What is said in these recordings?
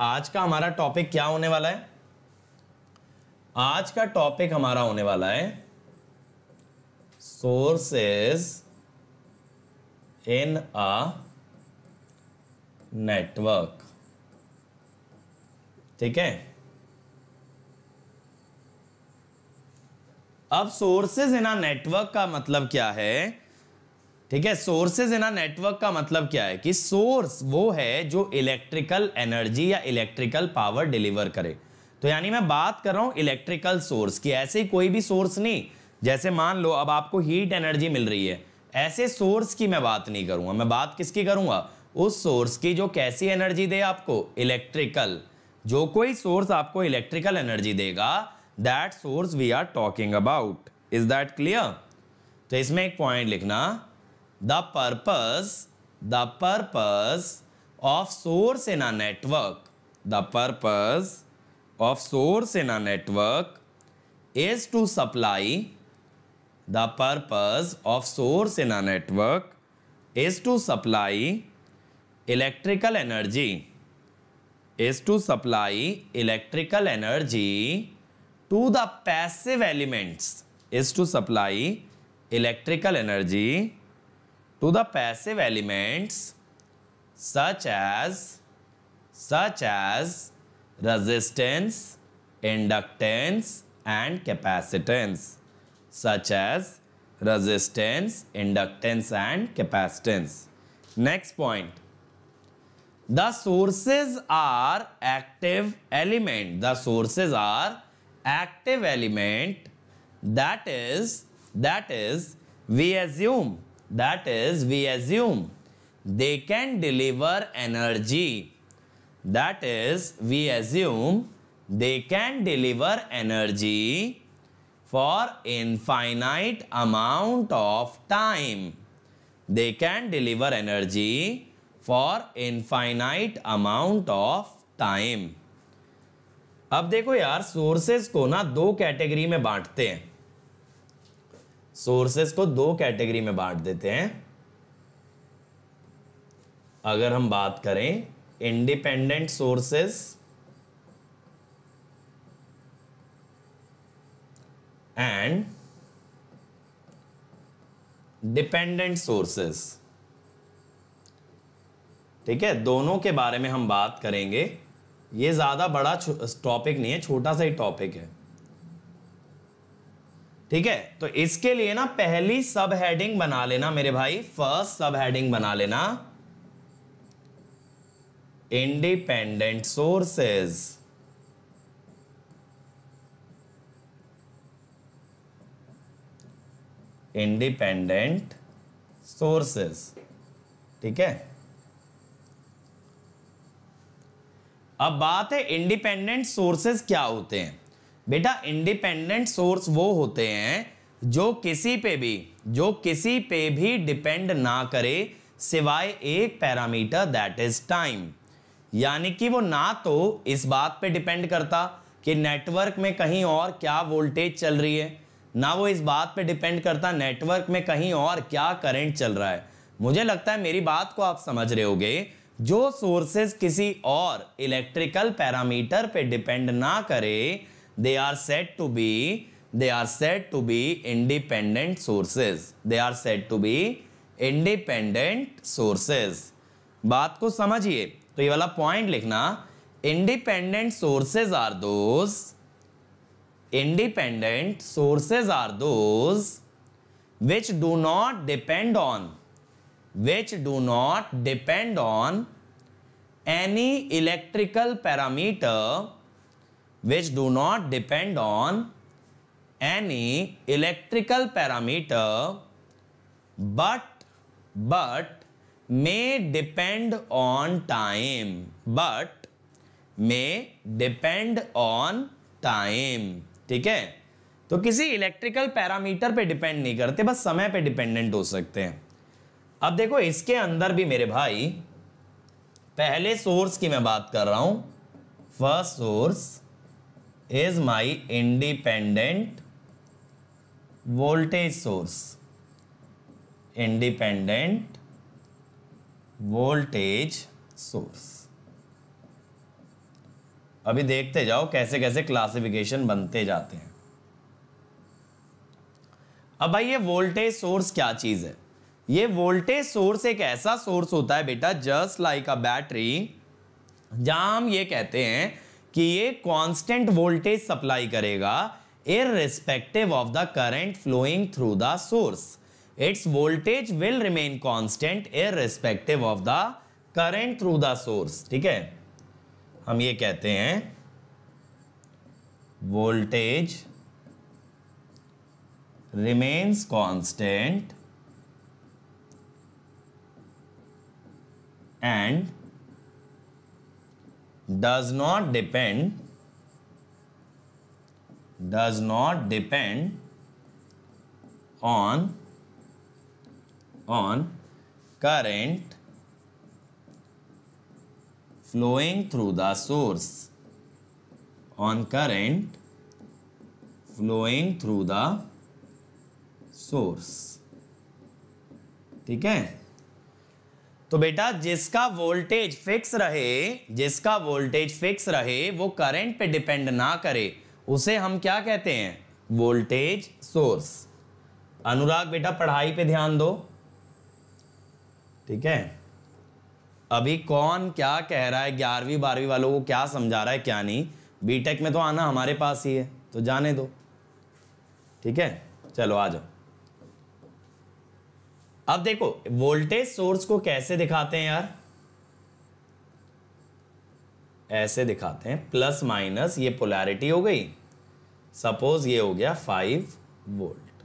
आज का हमारा टॉपिक क्या होने वाला है आज का टॉपिक हमारा होने वाला है सोर्सेस इन अ नेटवर्क ठीक है अब सोर्सेज इन अ नेटवर्क का मतलब क्या है ठीक है सोर्सेज इन नेटवर्क का मतलब क्या है कि सोर्स वो है जो इलेक्ट्रिकल एनर्जी या इलेक्ट्रिकल पावर डिलीवर करे तो यानी मैं बात कर रहा हूं इलेक्ट्रिकल सोर्स की ऐसे कोई भी सोर्स नहीं जैसे मान लो अब आपको हीट एनर्जी मिल रही है ऐसे सोर्स की मैं बात नहीं करूंगा मैं बात किसकी करूंगा उस सोर्स की जो कैसी एनर्जी दे आपको इलेक्ट्रिकल जो कोई सोर्स आपको इलेक्ट्रिकल एनर्जी देगा that source we are talking about is that clear तो इसमें एक पॉइंट लिखना The purpose, the purpose of source in a network, the purpose of source in a network is to supply, the purpose of source in a network is to supply electrical energy, is to supply electrical energy to the passive elements, is to supply electrical energy to the passive elements such as such as resistance, inductance and capacitance such as resistance, inductance and capacitance. Next point. The sources are active element. The sources are active element that is that is we assume That is, we assume they can deliver energy. That is, we assume they can deliver energy for infinite amount of time. They can deliver energy for infinite amount of time. अब देखो यार sources को ना दो category में बांटते हैं sources को दो कैटेगरी में बांट देते हैं अगर हम बात करें independent sources and dependent sources ठीक है दोनों के बारे में हम बात करेंगे ये ज़्यादा बड़ा टॉपिक नहीं है छोटा सा ही टॉपिक है ठीक है तो इसके लिए ना पहली सब हेडिंग बना लेना मेरे भाई फर्स्ट सब हेडिंग बना लेना इंडिपेंडेंट सोर्सेज इंडिपेंडेंट सोर्सेस ठीक है अब बात है इंडिपेंडेंट सोर्सेज क्या होते हैं बेटा इंडिपेंडेंट सोर्स वो होते हैं जो किसी पे भी जो किसी पे भी डिपेंड ना करे सिवाय एक पैरामीटर दैट इज टाइम यानी कि वो ना तो इस बात पे डिपेंड करता कि नेटवर्क में कहीं और क्या वोल्टेज चल रही है ना वो इस बात पे डिपेंड करता नेटवर्क में कहीं और क्या करंट चल रहा है मुझे लगता है मेरी बात को आप समझ रहे होगे जो सोर्सेज किसी और इलेक्ट्रिकल पैरामीटर पे डिपेंड ना करे they are said to be they are said to be independent sources they are said to be independent sources बात को समझिए तो ये वाला पॉइंट लिखना independent sources are those independent sources are those which do not depend on which do not depend on any electrical parameter which do not depend on any electrical parameter but but may depend on time but may depend on time ठीक है तो किसी electrical parameter पे depend नहीं करते बस समय पे डिपेंडेंट हो सकते हैं अब देखो इसके अंदर भी मेरे भाई पहले सोर्स की मैं बात कर रहा हूं first source is my independent voltage source independent voltage source अभी देखते जाओ कैसे कैसे क्लासिफिकेशन बनते जाते हैं अब भाई ये वोल्टेज सोर्स क्या चीज़ है ये वोल्टेज सोर्स एक ऐसा सोर्स होता है बेटा जस्ट लाइक अ बैटरी जहां हम ये कहते हैं कि ये कांस्टेंट वोल्टेज सप्लाई करेगा respective of the current flowing through the source its voltage will remain constant irrespective of the current through the source ठीक है हम ये कहते हैं voltage remains constant and does not depend does not depend on on current flowing through the source on current flowing through the source ठीक है तो बेटा जिसका वोल्टेज फिक्स रहे जिसका वोल्टेज फिक्स रहे वो करंट पे डिपेंड ना करे उसे हम क्या कहते हैं वोल्टेज सोर्स अनुराग बेटा पढ़ाई पे ध्यान दो ठीक है अभी कौन क्या कह रहा है ग्यारहवीं बारहवीं वालों को क्या समझा रहा है क्या नहीं बीटेक में तो आना हमारे पास ही है तो जाने दो ठीक है चलो आ जाओ अब देखो वोल्टेज सोर्स को कैसे दिखाते हैं यार ऐसे दिखाते हैं प्लस माइनस ये पोलैरिटी हो गई सपोज ये हो गया फाइव वोल्ट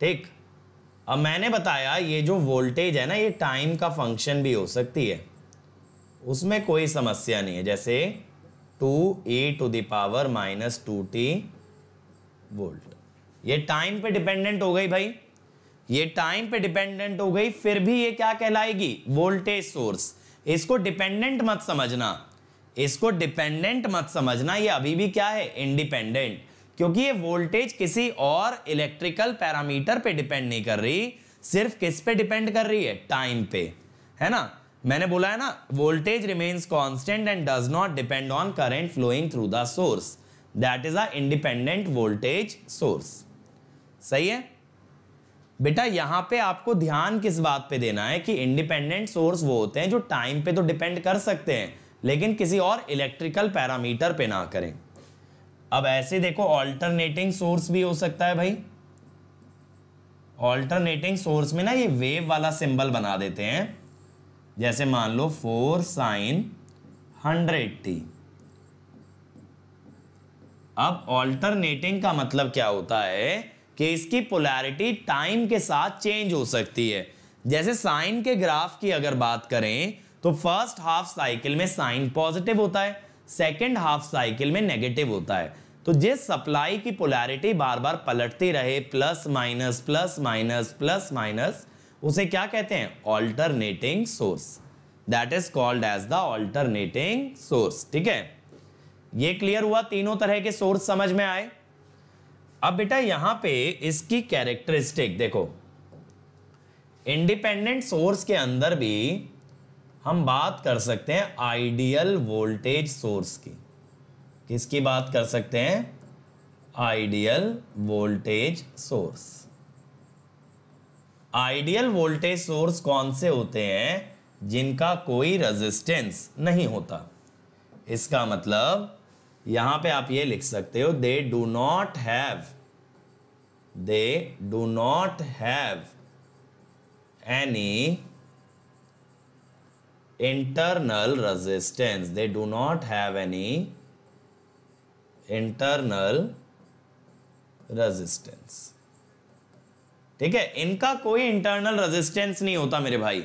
ठीक अब मैंने बताया ये जो वोल्टेज है ना ये टाइम का फंक्शन भी हो सकती है उसमें कोई समस्या नहीं है जैसे two A to the power minus two t volt ये टाइम पे डिपेंडेंट हो गई भाई ये टाइम पे डिपेंडेंट हो गई फिर भी ये क्या कहलाएगी वोल्टेज सोर्स इसको डिपेंडेंट मत समझना इसको डिपेंडेंट मत समझना ये अभी भी क्या है इंडिपेंडेंट क्योंकि ये वोल्टेज किसी और इलेक्ट्रिकल पैरामीटर पे डिपेंड नहीं कर रही सिर्फ किस पे डिपेंड कर रही है टाइम पे है ना मैंने बोला है ना voltage remains constant and does not depend on current flowing through the source that is a independent voltage source सही है बेटा यहाँ पे आपको ध्यान किस बात पे देना है कि इंडिपेंडेंट सोर्स वो होते हैं जो टाइम पे तो डिपेंड कर सकते हैं लेकिन किसी और इलेक्ट्रिकल पैरामीटर पे ना करें अब ऐसे देखो ऑल्टरनेटिंग सोर्स भी हो सकता है भाई ऑल्टरनेटिंग सोर्स में ना ये वेव वाला सिंबल बना देते हैं जैसे मान लो फोर साइन हंड्रेड टी अब ऑल्टरनेटिंग का मतलब क्या होता है कि इसकी पोलैरिटी टाइम के साथ चेंज हो सकती है जैसे साइन के ग्राफ की अगर बात करें तो फर्स्ट हाफ साइकिल में साइन पॉजिटिव होता है सेकेंड हाफ साइकिल में नेगेटिव होता है तो जिस सप्लाई की पोलैरिटी बार बार पलटती रहे plus minus plus minus plus minus उसे क्या कहते हैं alternating source that is called as the alternating source ठीक है ये क्लियर हुआ तीनों तरह के सोर्स समझ में आए अब बेटा यहां पे इसकी कैरेक्टरिस्टिक देखो इंडिपेंडेंट सोर्स के अंदर भी हम बात कर सकते हैं आइडियल वोल्टेज सोर्स की किसकी बात कर सकते हैं ideal voltage source ideal voltage source कौन से होते हैं जिनका कोई रेजिस्टेंस नहीं होता इसका मतलब यहां पे आप ये लिख सकते हो they do not have they do not have any internal resistance they do not have any internal resistance ठीक है इनका कोई इंटरनल रेजिस्टेंस नहीं होता मेरे भाई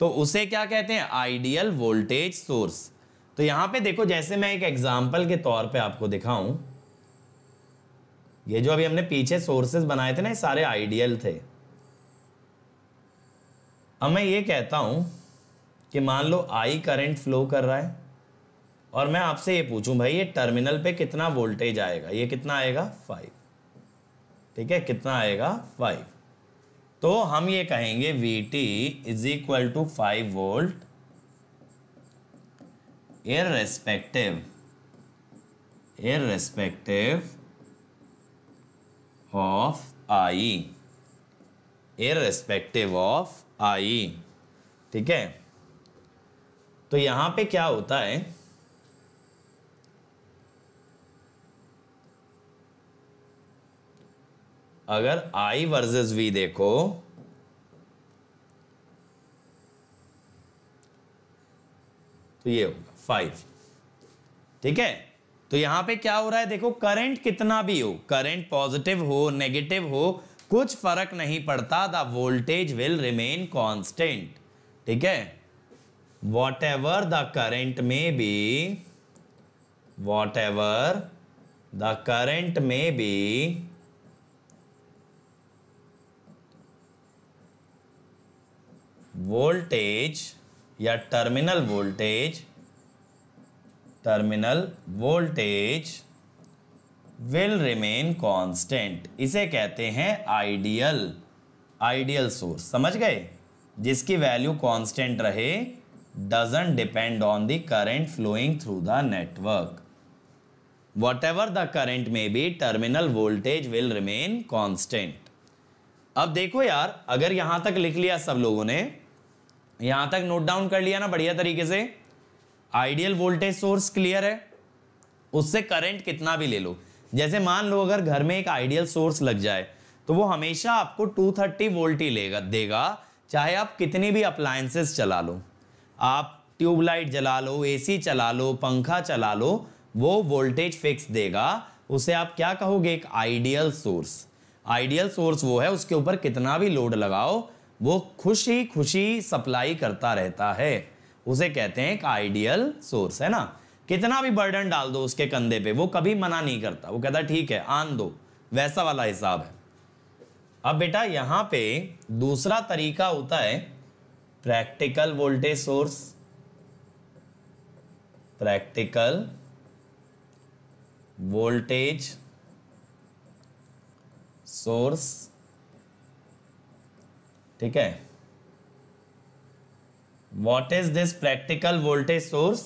तो उसे क्या कहते हैं आइडियल वोल्टेज सोर्स तो यहां पे देखो जैसे मैं एक एग्जाम्पल के तौर पे आपको दिखाऊं ये जो अभी हमने पीछे सोर्सेज बनाए थे ना ये सारे आइडियल थे अब मैं ये कहता हूं कि मान लो आई करंट फ्लो कर रहा है और मैं आपसे ये पूछूं भाई ये टर्मिनल पे कितना वोल्टेज आएगा ये कितना आएगा फाइव ठीक है कितना आएगा फाइव तो हम ये कहेंगे V T is equal to five volt irrespective irrespective of i irrespective of i ठीक है तो यहां पे क्या होता है अगर i वर्सेस v देखो तो ये होगा फाइव ठीक है तो यहां पे क्या हो रहा है देखो करंट कितना भी हो करंट पॉजिटिव हो नेगेटिव हो कुछ फर्क नहीं पड़ता the voltage will remain constant ठीक है whatever the current may be whatever the current may be voltage या terminal voltage terminal voltage will remain constant इसे कहते हैं आइडियल आइडियल सोर्स समझ गए जिसकी वैल्यू कांस्टेंट रहे doesn't depend on the current flowing through the network whatever the current may be terminal voltage will remain constant अब देखो यार अगर यहां तक लिख लिया सब लोगों ने यहां तक नोट डाउन कर लिया ना बढ़िया तरीके से आइडियल वोल्टेज सोर्स क्लियर है उससे करंट कितना भी ले लो जैसे मान लो अगर घर में एक आइडियल सोर्स लग जाए तो वो हमेशा आपको 230 वोल्ट ही लेगा देगा चाहे आप कितनी भी अप्लायंसेस चला लो आप ट्यूबलाइट जला लो एसी चला लो पंखा चला लो वो वोल्टेज फिक्स देगा उसे आप क्या कहोगे एक आइडियल सोर्स आइडियल सोर्स वो है उसके ऊपर कितना भी लोड लगाओ वो खुशी खुशी सप्लाई करता रहता है उसे कहते हैं एक आइडियल सोर्स है ना कितना भी बर्डन डाल दो उसके कंधे पे वो कभी मना नहीं करता वो कहता ठीक है आन दो वैसा वाला हिसाब है अब बेटा यहां पे दूसरा तरीका होता है practical voltage source practical voltage source ठीक है what is this practical voltage source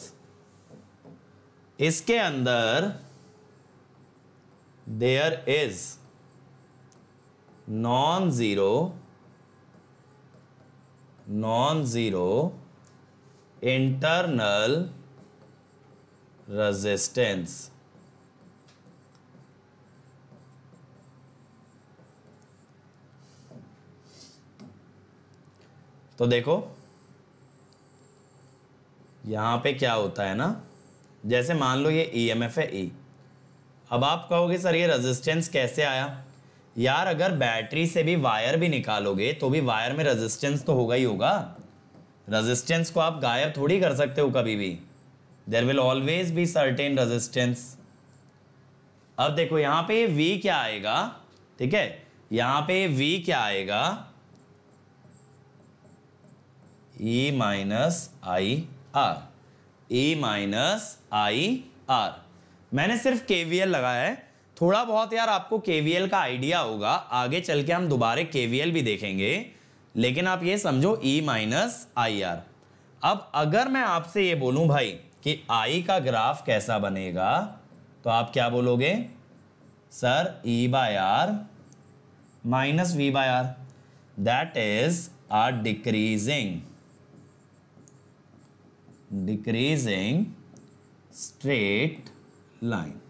इसके अंदर there is non zero non zero internal resistance तो देखो यहाँ पे क्या होता है ना जैसे मान लो ये ई एम एफ है ई e. अब आप कहोगे सर ये रेजिस्टेंस कैसे आया यार अगर बैटरी से भी वायर भी निकालोगे तो भी वायर में रेजिस्टेंस तो होगा ही होगा रेजिस्टेंस को आप गायब थोड़ी कर सकते हो कभी भी there will always be certain resistance अब देखो यहाँ पे वी क्या आएगा ठीक है यहाँ पे वी क्या आएगा E minus I R A minus I R मैंने सिर्फ के वी एल लगाया है थोड़ा बहुत यार आपको के वी एल का आइडिया होगा आगे चल के हम दोबारे के वी एल भी देखेंगे लेकिन आप ये समझो ई माइनस आई आर अब अगर मैं आपसे ये बोलूं भाई कि आई का ग्राफ कैसा बनेगा तो आप क्या बोलोगे sir E by R minus V by R that is R decreasing decreasing straight line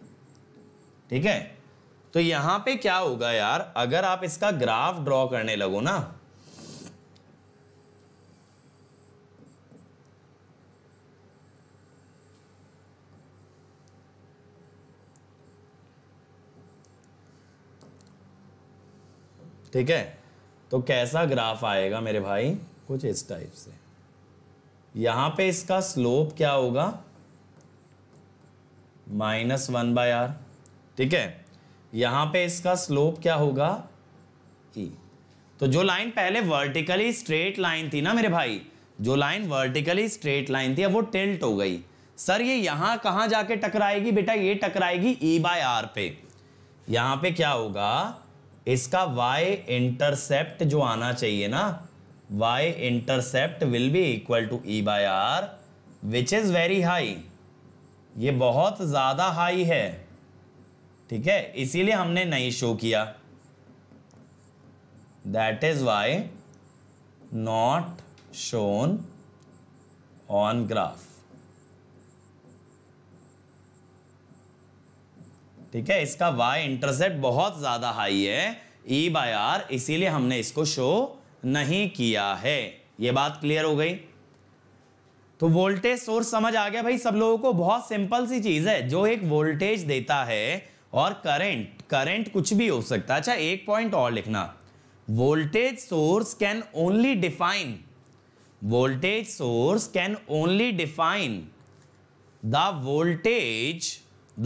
ठीक है तो यहां पे क्या होगा यार अगर आप इसका ग्राफ ड्रॉ करने लगो ना ठीक है तो कैसा ग्राफ आएगा मेरे भाई कुछ इस टाइप से यहां पे इसका स्लोप क्या होगा माइनस वन बाय आर ठीक है यहां पे इसका स्लोप क्या होगा ई e. तो जो लाइन पहले वर्टिकली स्ट्रेट लाइन थी ना मेरे भाई जो लाइन वर्टिकली स्ट्रेट लाइन थी अब वो टिल्ट हो गई सर ये यहां कहां जाके टकराएगी बेटा ये टकराएगी ई बाय आर पे यहां पे क्या होगा इसका वाई इंटरसेप्ट जो आना चाहिए ना Y intercept will be equal to E by R which is very high ये बहुत ज़्यादा हाई है ठीक है इसीलिए हमने नहीं शो किया that is Y not shown on graph ठीक है इसका y इंटरसेप्ट बहुत ज़्यादा हाई है e बाय आर इसीलिए हमने इसको शो नहीं किया है ये बात क्लियर हो गई तो वोल्टेज सोर्स समझ आ गया भाई सब लोगों को बहुत सिंपल सी चीज है जो एक वोल्टेज देता है और करंट करंट कुछ भी हो सकता है अच्छा एक पॉइंट और लिखना voltage source can only define voltage source can only define the voltage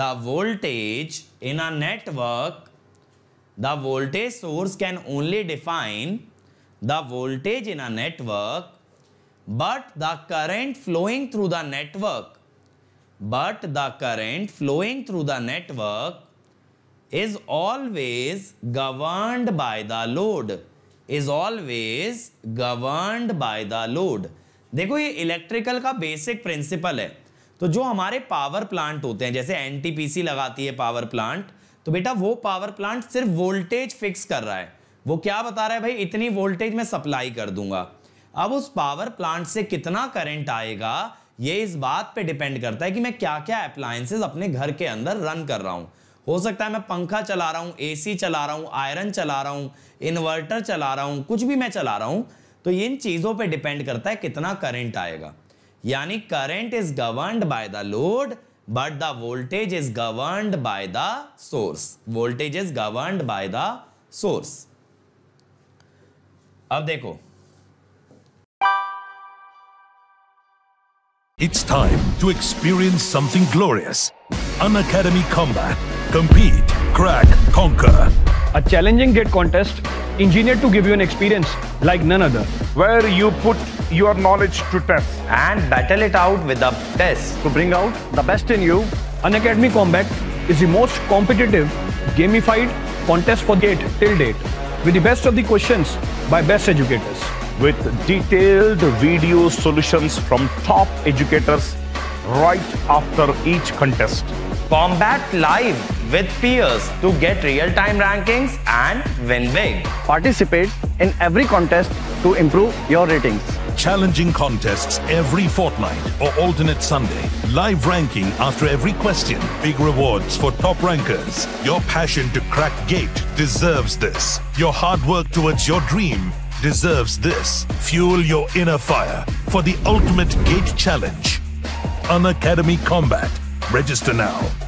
the voltage in a network the voltage source can only define the voltage in a network but the current flowing through the network but the current flowing through the network is always governed by the load is always governed by the load देखो ये electrical का basic principle है तो जो हमारे power plant होते हैं जैसे एनटीपीसी लगाती है पावर प्लांट तो बेटा वो पावर प्लांट सिर्फ वोल्टेज फिक्स कर रहा है वो क्या बता रहा है भाई इतनी वोल्टेज में सप्लाई कर दूंगा अब उस पावर प्लांट से कितना करंट आएगा ये इस बात पे डिपेंड करता है कि मैं क्या क्या अप्लायंसेज अपने घर के अंदर रन कर रहा हूँ हो सकता है मैं पंखा चला रहा हूँ एसी चला रहा हूँ आयरन चला रहा हूँ इन्वर्टर चला रहा हूँ कुछ भी मैं चला रहा हूँ तो इन चीज़ों पर डिपेंड करता है कितना करेंट आएगा यानी current is govern by the load but the voltage is govern by the source voltage is govern by the source अब देखो It's time to experience something glorious. An academy Combat. Compete, crack, conquer. A challenging gate contest engineered to give you an experience like none other. Where you put your knowledge to test. And battle it out with the best To bring out the best in you. An academy Combat is the most competitive, gamified contest for gate till date with the best of the questions by best educators. With detailed video solutions from top educators right after each contest. Combat live with peers to get real-time rankings and win big. Participate in every contest to improve your ratings. Challenging contests every fortnight or alternate Sunday. Live ranking after every question. Big rewards for top rankers. Your passion to crack gate deserves this. Your hard work towards your dream deserves this. Fuel your inner fire for the ultimate gate challenge. academy Combat. Register now.